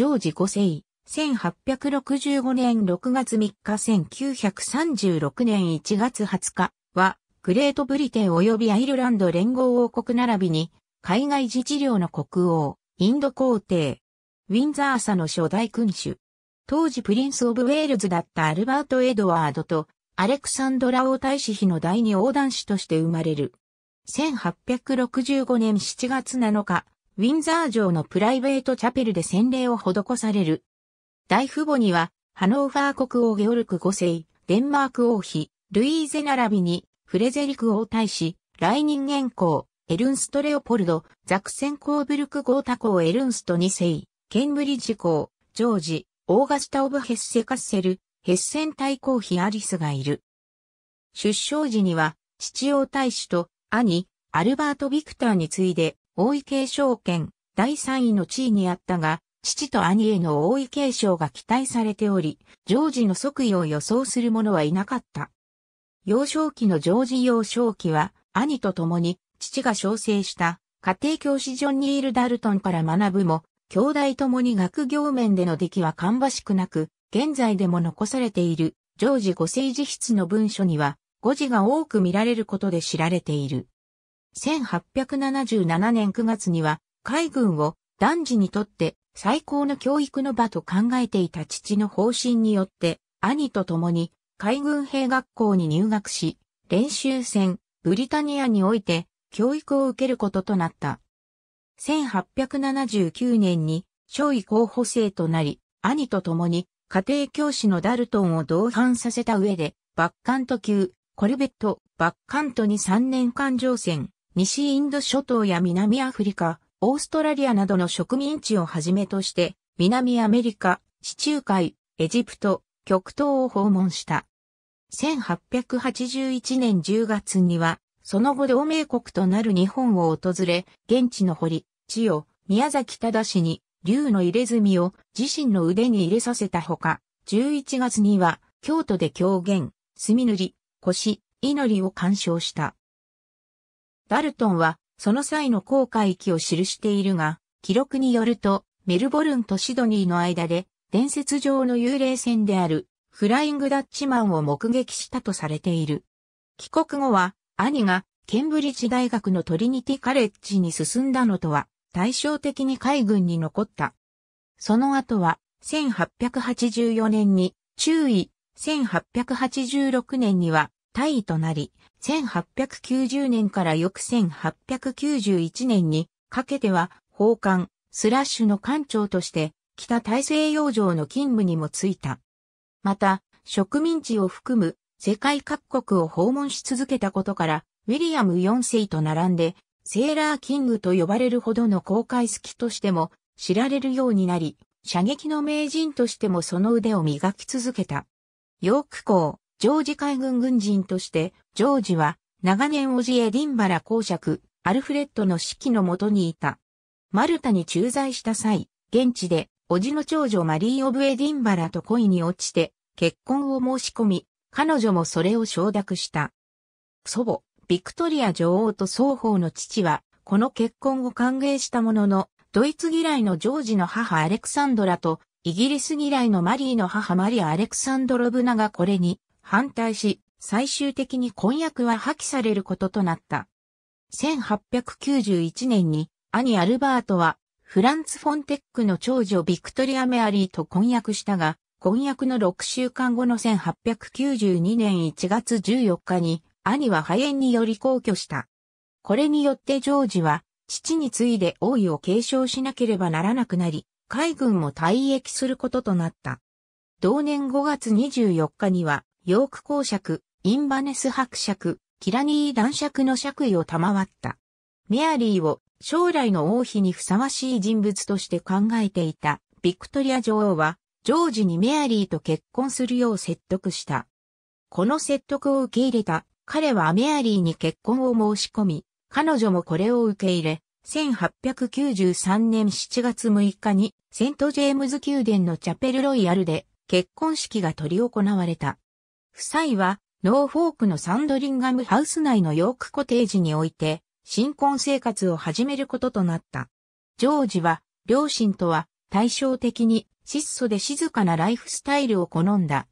ジョージ5世、1865年6月3日1936年1月20日は、グレートブリテン及びアイルランド連合王国並びに、海外自治領の国王、インド皇帝、ウィンザーサの初代君主。当時プリンス・オブ・ウェールズだったアルバート・エドワードと、アレクサンドラ王太子妃の第二王男子として生まれる。1865年7月7日、ウィンザー城のプライベートチャペルで洗礼を施される。大父母には、ハノーファー国王ゲオルク5世、デンマーク王妃、ルイーゼ並びに、フレゼリク王太子、来人元公、エルンスト・レオポルド、ザクセン・コーブルク・ゴータ公エルンスト2世、ケンブリッジ公、ジョージ、オーガスタ・オブ・ヘッセ・カッセル、ヘッセン大公妃アリスがいる。出生時には、父王太子と兄、アルバート・ビクターに次いで、王位継承権第3位の地位にあったが、父と兄への王位継承が期待されており、ジョージの即位を予想する者はいなかった。幼少期のジョージ幼少期は、兄と共に父が小生した家庭教師ジョン・ニール・ダルトンから学ぶも、兄弟共に学業面での出来は芳しくなく、現在でも残されているジョージ五世自筆の文書には、誤字が多く見られることで知られている。1877年9月には海軍を男児にとって最高の教育の場と考えていた父の方針によって兄と共に海軍兵学校に入学し練習戦ブリタニアにおいて教育を受けることとなった。1879年に少尉候補生となり、兄と共に家庭教師のダルトンを同伴させた上で、バッカント級、コルベット、バッカントに3年間乗船、西インド諸島や南アフリカ、オーストラリアなどの植民地をはじめとして、南アメリカ、地中海、エジプト、極東を訪問した。1881年10月には、その後同盟国となる日本を訪れ、現地の堀、千代、宮崎忠に、竜の入れ墨を自身の腕に入れさせたほか、11月には、京都で狂言、墨塗り、腰、祈りを鑑賞した。ダルトンは、その際の航海域を記しているが、記録によると、メルボルンとシドニーの間で、伝説上の幽霊船である、フライングダッチマンを目撃したとされている。帰国後は、兄が、ケンブリッジ大学のトリニティカレッジに進んだのとは、対照的に海軍に残った。その後は、1884年に、中尉、1886年には、大尉となり、1890年から翌1891年にかけては、奉艦、スラッシュの艦長として、北大西洋上の勤務にも就いた。また、植民地を含む世界各国を訪問し続けたことから、ウィリアム4世と並んで、セーラーキングと呼ばれるほどの航海好きとしても知られるようになり、射撃の名人としてもその腕を磨き続けた。ヨーク港、ジョージ海軍軍人として、ジョージは、長年おじエディンバラ公爵、アルフレッドの指揮のもとにいた。マルタに駐在した際、現地で、おじの長女マリー・オブ・エディンバラと恋に落ちて、結婚を申し込み、彼女もそれを承諾した。祖母、ビクトリア女王と双方の父は、この結婚を歓迎したものの、ドイツ嫌いのジョージの母アレクサンドラと、イギリス嫌いのマリーの母マリア・アレクサンドロブナがこれに反対し、最終的に婚約は破棄されることとなった。1891年に兄アルバートはフランツ・フォンテックの長女ビクトリア・メアリーと婚約したが、婚約の6週間後の1892年1月14日に兄は肺炎により皇居した。これによってジョージは父に次いで王位を継承しなければならなくなり、海軍も退役することとなった。同年5月24日には、ヨーク公爵、インバネス伯爵、キラニー男爵の爵位を賜った。メアリーを将来の王妃にふさわしい人物として考えていたビクトリア女王は、ジョージにメアリーと結婚するよう説得した。この説得を受け入れた彼はメアリーに結婚を申し込み、彼女もこれを受け入れ、1893年7月6日にセントジェームズ宮殿のチャペルロイヤルで結婚式が執り行われた。夫妻は、ノーフォークのサンドリンガムハウス内のヨークコテージにおいて、新婚生活を始めることとなった。ジョージは、両親とは対照的に質素で静かなライフスタイルを好んだ。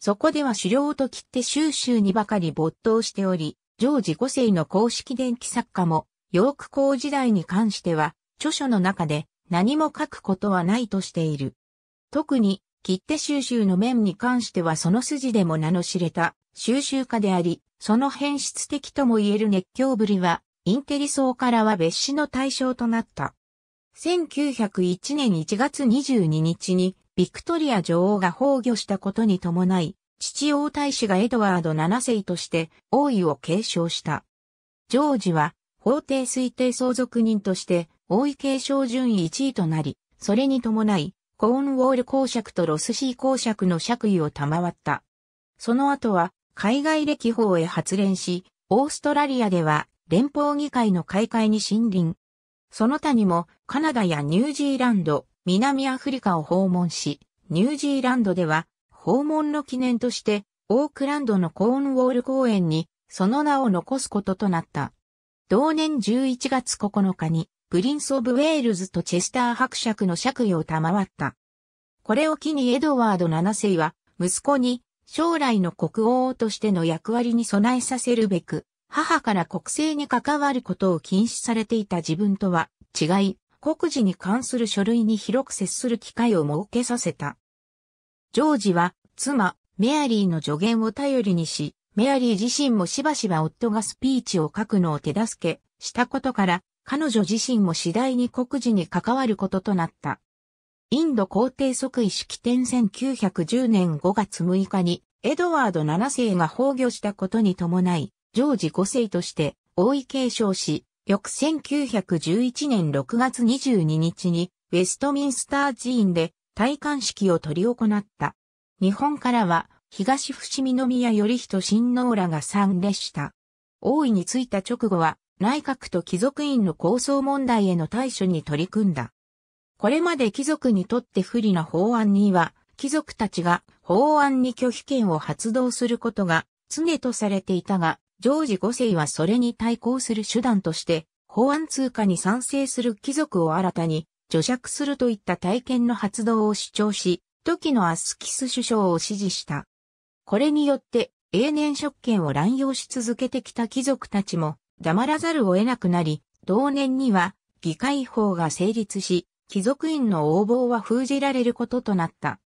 そこでは狩猟と切って収集にばかり没頭しており、ジョージ5世の公式電気作家も、ヨーク校時代に関しては、著書の中で何も書くことはないとしている。特に、切手収集の面に関してはその筋でも名の知れた収集家であり、その変質的とも言える熱狂ぶりは、インテリ層からは別紙の対象となった。1901年1月22日に、ビクトリア女王が崩御したことに伴い、父王大使がエドワード7世として王位を継承した。ジョージは法廷推定相続人として王位継承順位1位となり、それに伴いコーンウォール公爵とロスシー公爵の爵位を賜った。その後は、海外歴訪へ発令し、オーストラリアでは、連邦議会の開会に森林。その他にも、カナダやニュージーランド、南アフリカを訪問し、ニュージーランドでは、訪問の記念として、オークランドのコーンウォール公園に、その名を残すこととなった。同年11月9日に、プリンス・オブ・ウェールズとチェスター伯爵の爵位を賜った。これを機にエドワード7世は、息子に将来の国王としての役割に備えさせるべく、母から国政に関わることを禁止されていた自分とは違い、国事に関する書類に広く接する機会を設けさせた。ジョージは、妻、メアリーの助言を頼りにし、メアリー自身もしばしば夫がスピーチを書くのを手助けしたことから、彼女自身も次第に国事に関わることとなった。インド皇帝即位式典1910年5月6日に、エドワード7世が崩御したことに伴い、ジョージ5世として王位継承し、翌1911年6月22日に、ウェストミンスター寺院で戴冠式を執り行った。日本からは、東伏見宮頼人親王らが参列した。王位に就いた直後は、内閣と貴族院の構想問題への対処に取り組んだ。これまで貴族にとって不利な法案には、貴族たちが法案に拒否権を発動することが常とされていたが、ジョージ5世はそれに対抗する手段として、法案通過に賛成する貴族を新たに除弱するといった体験の発動を主張し、時のアスキス首相を支持した。これによって永年職権を乱用し続けてきた貴族たちも黙らざるを得なくなり、同年には議会法が成立し、貴族院の横暴は封じられることとなった。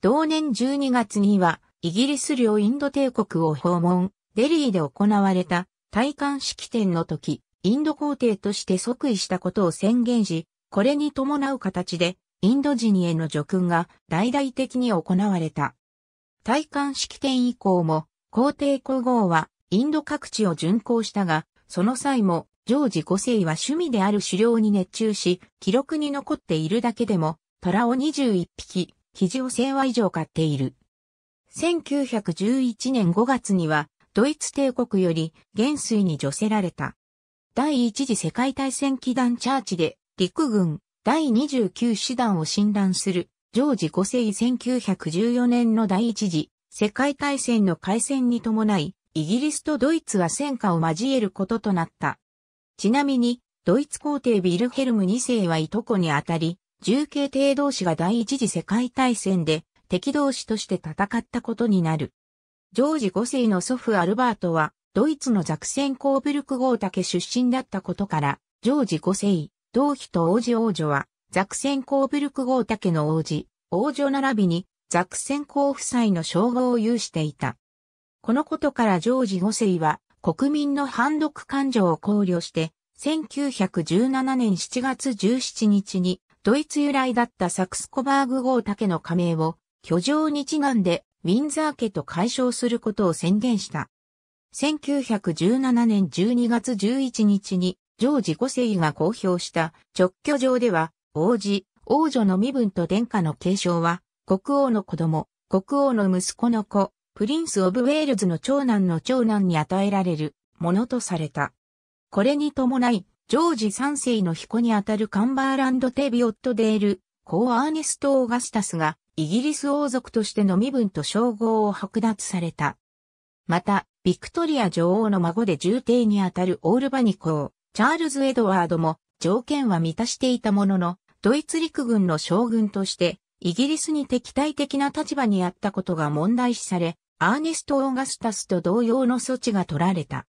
同年12月には、イギリス領インド帝国を訪問、デリーで行われた戴冠式典の時、インド皇帝として即位したことを宣言し、これに伴う形で、インド人への叙勲が大々的に行われた。戴冠式典以降も、皇帝皇后はインド各地を巡行したが、その際も、ジョージ5世は趣味である狩猟に熱中し、記録に残っているだけでも、虎を21匹、肘を1000羽以上飼っている。1911年5月には、ドイツ帝国より元帥に除せられた。第一次世界大戦祈団チャーチで、陸軍第29師団を診断する、ジョージ5世1914年の第一次世界大戦の開戦に伴い、イギリスとドイツは戦火を交えることとなった。ちなみに、ドイツ皇帝ビルヘルム2世はいとこにあたり、重慶帝同士が第一次世界大戦で敵同士として戦ったことになる。ジョージ5世の祖父アルバートは、ドイツのザクセンコーブルク号竹出身だったことから、ジョージ5世、同妃と王子王女は、ザクセンコーブルク号竹の王子、王女並びに、ザクセンコー夫妻の称号を有していた。このことからジョージ5世は国民の反独感情を考慮して、1917年7月17日にドイツ由来だったサクスコバーグ号竹の加盟を居城にちなんでウィンザー家と解消することを宣言した。1917年12月11日にジョージ5世が公表した直居上では王子、王女の身分と殿下の継承は国王の子供、国王の息子の子、プリンス・オブ・ウェールズの長男の長男に与えられるものとされた。これに伴い、ジョージ3世の彦にあたるカンバーランド・テビオット・デール、コー・アーネスト・オーガスタスが、イギリス王族としての身分と称号を剥奪された。また、ビクトリア女王の孫で重帝にあたるオールバニ公、チャールズ・エドワードも条件は満たしていたものの、ドイツ陸軍の将軍として、イギリスに敵対的な立場にあったことが問題視され、アーネスト・オーガスタスと同様の措置が取られた。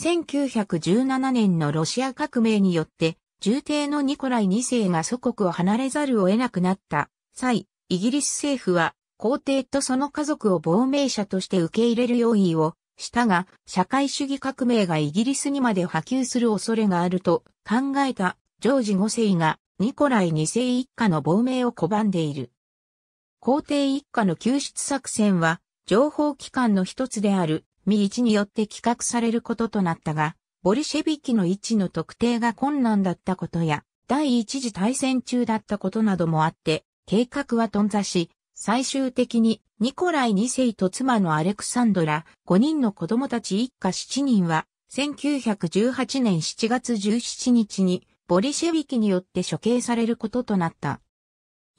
1917年のロシア革命によって、重帝のニコライ2世が祖国を離れざるを得なくなった際、イギリス政府は皇帝とその家族を亡命者として受け入れる用意をしたが、社会主義革命がイギリスにまで波及する恐れがあると考えたジョージ5世がニコライ2世一家の亡命を拒んでいる。皇帝一家の救出作戦は情報機関の一つであるミ1によって企画されることとなったが、ボリシェビキの位置の特定が困難だったことや、第一次大戦中だったことなどもあって、計画は頓挫し、最終的にニコライ2世と妻のアレクサンドラ5人の子供たち一家7人は1918年7月17日にボリシェビキによって処刑されることとなった。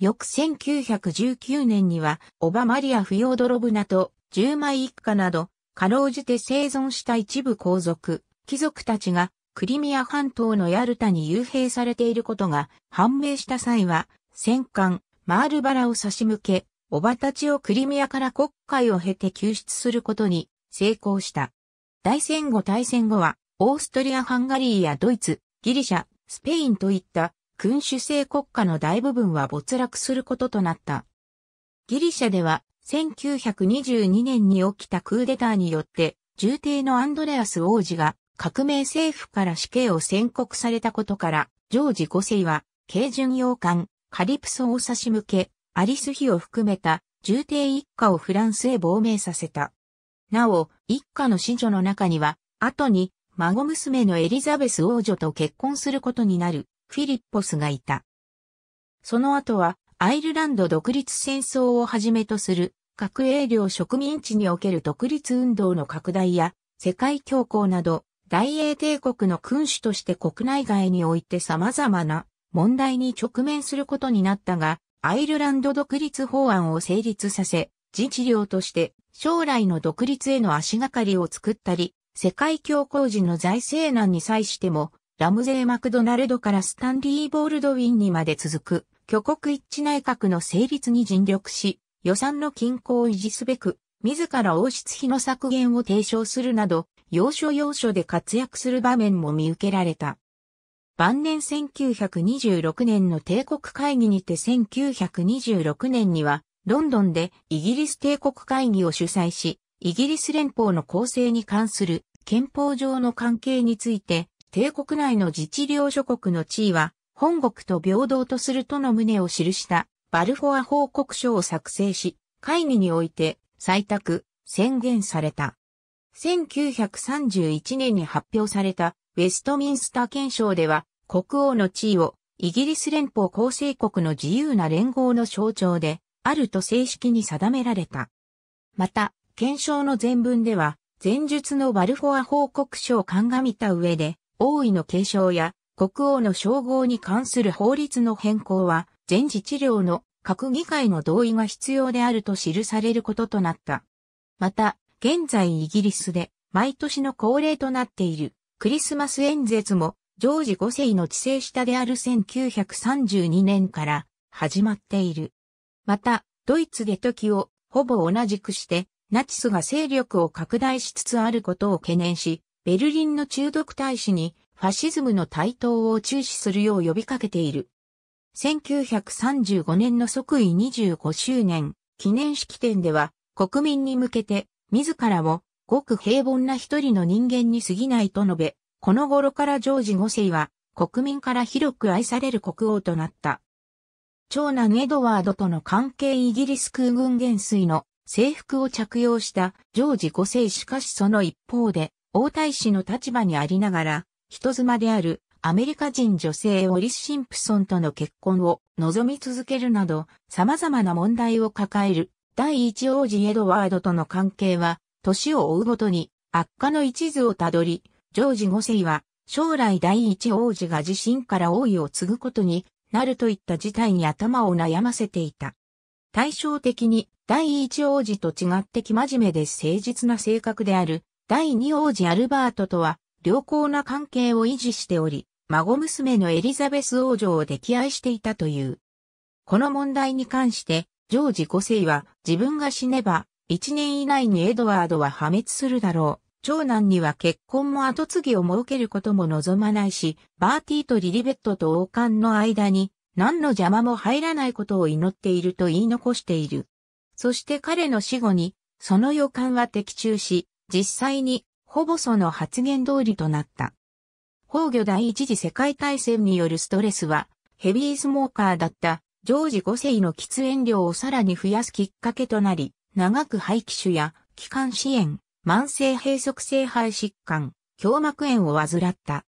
翌1919年には、オバマリア・フィオドロブナと、10枚一家など、かろうじて生存した一部皇族、貴族たちが、クリミア半島のヤルタに幽閉されていることが判明した際は、戦艦、マールバラを差し向け、おばたちをクリミアから国会を経て救出することに成功した。大戦後大戦後は、オーストリア・ハンガリーやドイツ、ギリシャ、スペインといった君主制国家の大部分は没落することとなった。ギリシャでは1922年に起きたクーデターによって重帝のアンドレアス王子が革命政府から死刑を宣告されたことから、ジョージ5世は、軽巡洋艦、カリプソを差し向け、アリス妃を含めた重帝一家をフランスへ亡命させた。なお、一家の子女の中には、後に孫娘のエリザベス王女と結婚することになるフィリッポスがいた。その後は、アイルランド独立戦争をはじめとする、各営領植民地における独立運動の拡大や、世界恐慌など、大英帝国の君主として国内外において様々な問題に直面することになったが、アイルランド独立法案を成立させ、自治領として将来の独立への足がかりを作ったり、世界恐慌時の財政難に際してもラムゼー・マクドナルドからスタンリー・ボールドウィンにまで続く、挙国一致内閣の成立に尽力し、予算の均衡を維持すべく、自ら王室費の削減を提唱するなど、要所要所で活躍する場面も見受けられた。晩年1926年の帝国会議にて1926年には、ロンドンでイギリス帝国会議を主催し、イギリス連邦の構成に関する憲法上の関係について帝国内の自治領諸国の地位は、本国と平等とするとの旨を記したバルフォア報告書を作成し、会議において採択、宣言された。1931年に発表されたウェストミンスター憲章では、国王の地位をイギリス連邦構成国の自由な連合の象徴で、あると正式に定められた。また、憲章の前文では、前述のバルフォア報告書を鑑みた上で、王位の継承や国王の称号に関する法律の変更は、全治治療の閣議会の同意が必要であると記されることとなった。また、現在イギリスで毎年の恒例となっているクリスマス演説もジョージ5世の治世下である1932年から始まっている。また、ドイツで時をほぼ同じくしてナチスが勢力を拡大しつつあることを懸念し、ベルリンの中毒大使にファシズムの台頭を注視するよう呼びかけている。1935年の即位25周年記念式典では国民に向けて自らをごく平凡な一人の人間に過ぎないと述べ、この頃からジョージ5世は国民から広く愛される国王となった。長男エドワードとの関係イギリス空軍元帥の制服を着用したジョージ5世しかしその一方で王太子の立場にありながら、人妻であるアメリカ人女性オリス・シンプソンとの結婚を望み続けるなど、様々な問題を抱える第一王子エドワードとの関係は、年を追うごとに悪化の一途をたどり、ジョージ5世は将来第一王子が自身から王位を継ぐことになるといった事態に頭を悩ませていた。対照的に第一王子と違って生真面目で誠実な性格である第二王子アルバートとは良好な関係を維持しており、孫娘のエリザベス王女を溺愛していたという。この問題に関して、ジョージ個世は自分が死ねば、一年以内にエドワードは破滅するだろう。長男には結婚も後継ぎを設けることも望まないし、バーティーとリリベットと王冠の間に何の邪魔も入らないことを祈っていると言い残している。そして彼の死後に、その予感は的中し、実際にほぼその発言通りとなった。崩御第一次世界大戦によるストレスは、ヘビースモーカーだったジョージ5世の喫煙量をさらに増やすきっかけとなり、長く排気種や気管支炎、慢性閉塞性肺疾患、胸膜炎を患った。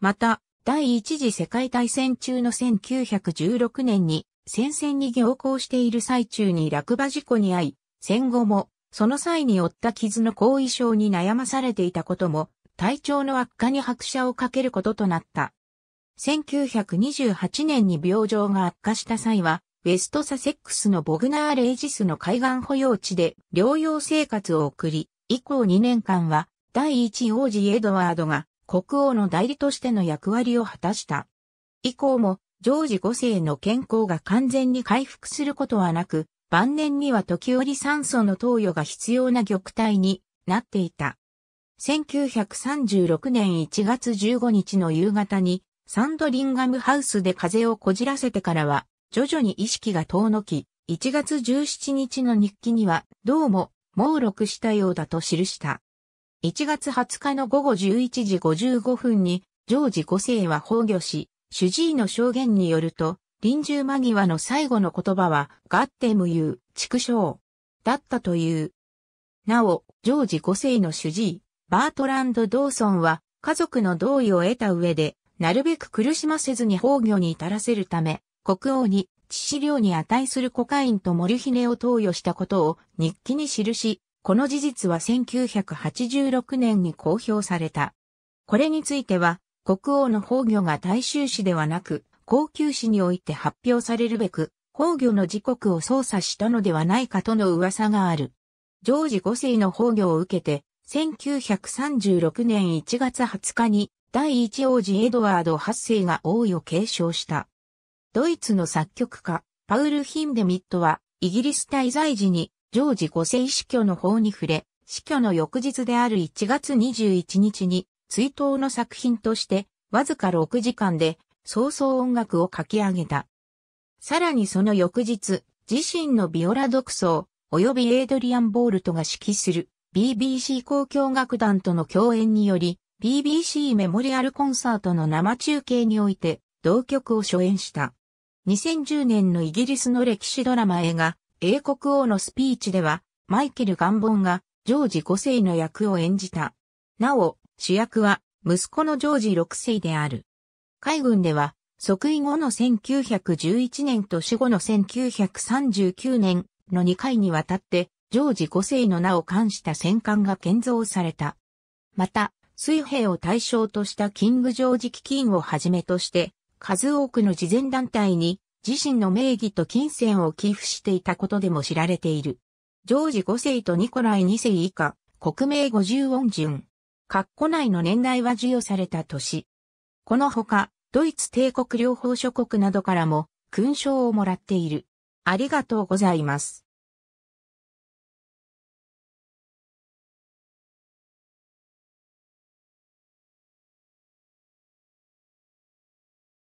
また、第一次世界大戦中の1916年に戦線に行行している最中に落馬事故に遭い、戦後もその際に負った傷の後遺症に悩まされていたことも、体調の悪化に拍車をかけることとなった。1928年に病状が悪化した際は、ウェストサセックスのボグナー・レイジスの海岸保養地で療養生活を送り、以降2年間は第一王子エドワードが国王の代理としての役割を果たした。以降もジョージ5世の健康が完全に回復することはなく、晩年には時折酸素の投与が必要な玉体になっていた。1936年1月15日の夕方にサンドリンガムハウスで風邪をこじらせてからは徐々に意識が遠のき、1月17日の日記にはどうも猛録したようだと記した。1月20日の午後11時55分にジョージ5世は崩御し、主治医の証言によると、臨終間際の最後の言葉は、ガッテムユー、畜生。だったという。なお、ジョージ5世の主治医、バートランド・ドーソンは、家族の同意を得た上で、なるべく苦しませずに崩御に至らせるため、国王に致死量に値するコカインとモルヒネを投与したことを日記に記し、この事実は1986年に公表された。これについては、国王の崩御が大衆史ではなく、高級史において発表されるべく、崩御の時刻を操作したのではないかとの噂がある。ジョージ5世の崩御を受けて、1936年1月20日に第一王子エドワード8世が王位を継承した。ドイツの作曲家、パウル・ヒンデミットは、イギリス滞在時に、ジョージ5世死去の法に触れ、死去の翌日である1月21日に、追悼の作品として、わずか6時間で、早々音楽を書き上げた。さらにその翌日、自身のビオラ独奏、及びエイドリアン・ボールトが指揮する BBC 交響楽団との共演により、BBC メモリアルコンサートの生中継において、同曲を初演した。2010年のイギリスの歴史ドラマ映画、英国王のスピーチでは、マイケル・ガンボンが、ジョージ5世の役を演じた。なお、主役は、息子のジョージ6世である。海軍では、即位後の1911年と死後の1939年の2回にわたって、ジョージ5世の名を冠した戦艦が建造された。また、水兵を対象としたキングジョージ基金をはじめとして、数多くの慈善団体に自身の名義と金銭を寄付していたことでも知られている。ジョージ5世とニコライ2世以下、国名五十音順。括弧内の年代は授与された年。このほか、ドイツ帝国両方諸国などからも勲章をもらっている。ありがとうございます。